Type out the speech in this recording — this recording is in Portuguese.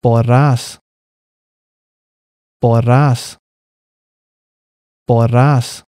porás, porás, porás.